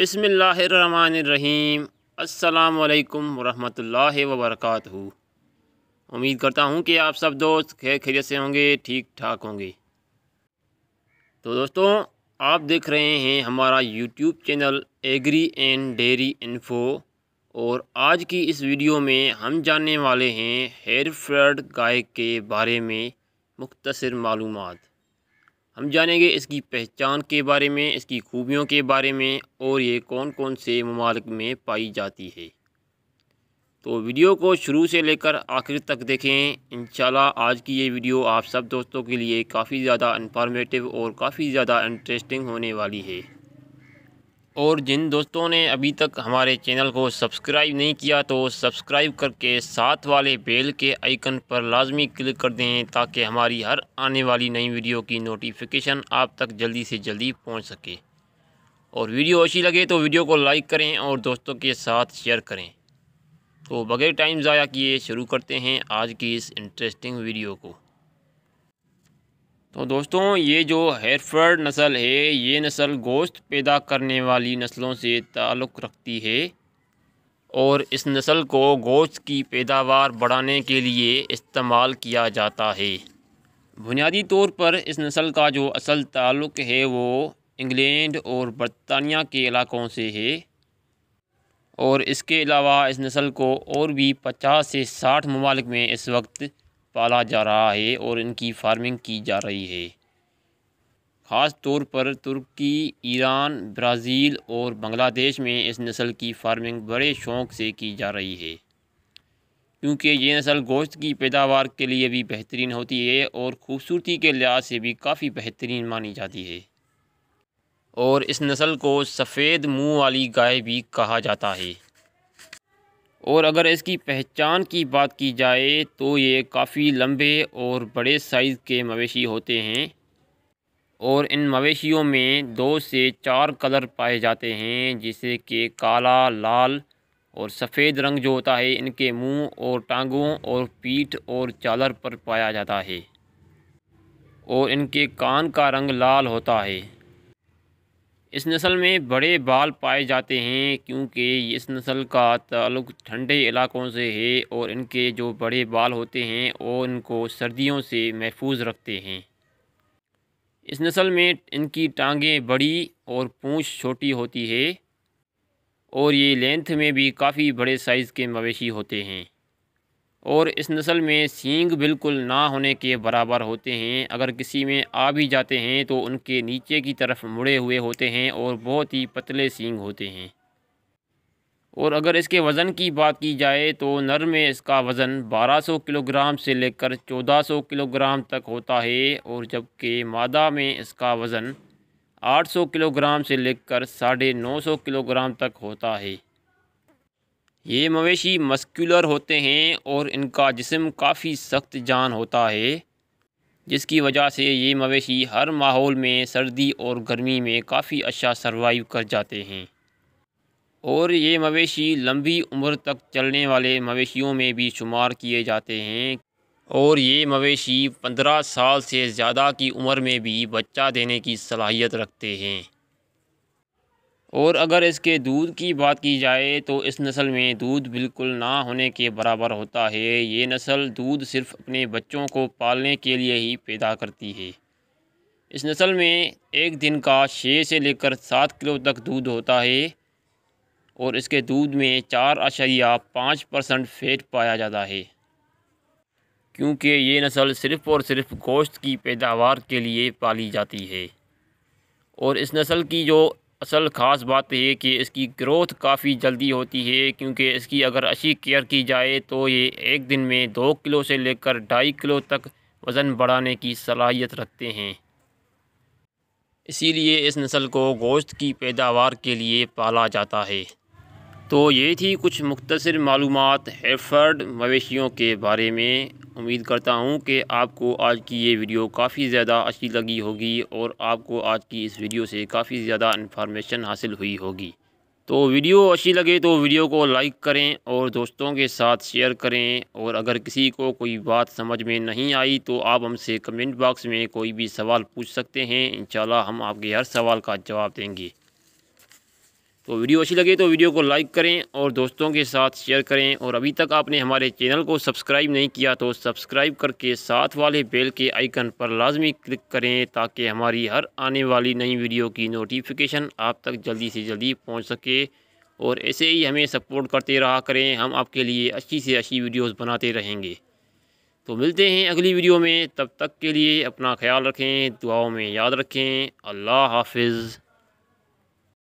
बसमीम अल्लाम वरहमल वबरक उम्मीद करता हूँ कि आप सब दोस्त खैर खैरियत से होंगे ठीक ठाक होंगे तो दोस्तों आप देख रहे हैं हमारा YouTube channel agri and dairy info और आज की इस वीडियो में हम जानने वाले हैं हेयरफर्ड गाय के बारे में मुख्तर मालूम हम जानेंगे इसकी पहचान के बारे में इसकी खूबियों के बारे में और ये कौन कौन से ममालक में पाई जाती है तो वीडियो को शुरू से लेकर आखिर तक देखें इन आज की ये वीडियो आप सब दोस्तों के लिए काफ़ी ज़्यादा इन्फॉर्मेटिव और काफ़ी ज़्यादा इंटरेस्टिंग होने वाली है और जिन दोस्तों ने अभी तक हमारे चैनल को सब्सक्राइब नहीं किया तो सब्सक्राइब करके साथ वाले बेल के आइकन पर लाजमी क्लिक कर दें ताकि हमारी हर आने वाली नई वीडियो की नोटिफिकेशन आप तक जल्दी से जल्दी पहुंच सके और वीडियो अच्छी लगे तो वीडियो को लाइक करें और दोस्तों के साथ शेयर करें तो बगैर टाइम ज़ाया किए शुरू करते हैं आज की इस इंटरेस्टिंग वीडियो को तो दोस्तों ये जो हेरफर्ड नस्ल है ये नस्ल गोश्त पैदा करने वाली नस्लों से ताल्लुक़ रखती है और इस नस्ल को गोश्त की पैदावार बढ़ाने के लिए इस्तेमाल किया जाता है बुनियादी तौर पर इस नस्ल का जो असल ताल्लुक़ है वो इंग्लैंड और बरतानिया के इलाकों से है और इसके अलावा इस नस्ल को और भी पचास से साठ ममालिक में इस वक्त पाला जा रहा है और इनकी फार्मिंग की जा रही है ख़ास तौर पर तुर्की ईरान ब्राज़ील और बांग्लादेश में इस नस्ल की फार्मिंग बड़े शौक़ से की जा रही है क्योंकि ये नस्ल गोश्त की पैदावार के लिए भी बेहतरीन होती है और ख़ूबसूरती के लिहाज से भी काफ़ी बेहतरीन मानी जाती है और इस नस्ल को सफ़ेद मुंह वाली गाय भी कहा जाता है और अगर इसकी पहचान की बात की जाए तो ये काफ़ी लंबे और बड़े साइज़ के मवेशी होते हैं और इन मवेशियों में दो से चार कलर पाए जाते हैं जिसे कि काला लाल और सफ़ेद रंग जो होता है इनके मुंह और टांगों और पीठ और चालर पर पाया जाता है और इनके कान का रंग लाल होता है इस नस्ल में बड़े बाल पाए जाते हैं क्योंकि इस नस्ल का ताल्लुक ठंडे इलाकों से है और इनके जो बड़े बाल होते हैं वो इनको सर्दियों से महफूज रखते हैं इस नस्ल में इनकी टांगें बड़ी और पूँछ छोटी होती है और ये लेंथ में भी काफ़ी बड़े साइज़ के मवेशी होते हैं और इस नस्ल में सींग बिल्कुल ना होने के बराबर होते हैं अगर किसी में आ भी जाते हैं तो उनके नीचे की तरफ मुड़े हुए होते हैं और बहुत ही पतले सींग होते हैं और अगर इसके वज़न की बात की जाए तो नर में इसका वज़न 1200 किलोग्राम से लेकर 1400 किलोग्राम तक होता है और जबकि मादा में इसका वज़न 800 किलोग्राम से लेकर साढ़े नौ सौ किलोग्राम तक होता है ये मवेशी मस्कुलर होते हैं और इनका जिसम काफ़ी सख्त जान होता है जिसकी वजह से ये मवेशी हर माहौल में सर्दी और गर्मी में काफ़ी अच्छा सर्वाइव कर जाते हैं और ये मवेशी लंबी उम्र तक चलने वाले मवेशियों में भी शुमार किए जाते हैं और ये मवेशी पंद्रह साल से ज़्यादा की उम्र में भी बच्चा देने की सलाहियत रखते हैं और अगर इसके दूध की बात की जाए तो इस नस्ल में दूध बिल्कुल ना होने के बराबर होता है ये नस्ल दूध सिर्फ अपने बच्चों को पालने के लिए ही पैदा करती है इस नस्ल में एक दिन का छः से लेकर सात किलो तक दूध होता है और इसके दूध में चार अशरिया पाँच परसेंट फेट पाया जाता है क्योंकि ये नस्ल सिर्फ़ और सिर्फ गोश्त की पैदावार के लिए पाली जाती है और इस नस्ल की जो असल ख़ास बात तो यह कि इसकी ग्रोथ काफ़ी जल्दी होती है क्योंकि इसकी अगर अच्छी केयर की जाए तो ये एक दिन में दो किलो से लेकर ढाई किलो तक वज़न बढ़ाने की सलाहियत रखते हैं इसीलिए इस नस्ल को गोश्त की पैदावार के लिए पाला जाता है तो ये थी कुछ मुख्तर मालूम हेफर्ड मवेशियों के बारे में उम्मीद करता हूँ कि आपको आज की ये वीडियो काफ़ी ज़्यादा अच्छी लगी होगी और आपको आज की इस वीडियो से काफ़ी ज़्यादा इन्फॉर्मेशन हासिल हुई होगी तो वीडियो अच्छी लगे तो वीडियो को लाइक करें और दोस्तों के साथ शेयर करें और अगर किसी को कोई बात समझ में नहीं आई तो आप हमसे कमेंट बॉक्स में कोई भी सवाल पूछ सकते हैं इन हम आपके हर सवाल का जवाब देंगे तो वीडियो अच्छी लगे तो वीडियो को लाइक करें और दोस्तों के साथ शेयर करें और अभी तक आपने हमारे चैनल को सब्सक्राइब नहीं किया तो सब्सक्राइब करके साथ वाले बेल के आइकन पर लाजमी क्लिक करें ताकि हमारी हर आने वाली नई वीडियो की नोटिफिकेशन आप तक जल्दी से जल्दी पहुँच सके और ऐसे ही हमें सपोर्ट करते रहा करें हम आपके लिए अच्छी से अच्छी वीडियोज़ बनाते रहेंगे तो मिलते हैं अगली वीडियो में तब तक के लिए अपना ख्याल रखें दुआओं में याद रखें अल्लाह हाफिज़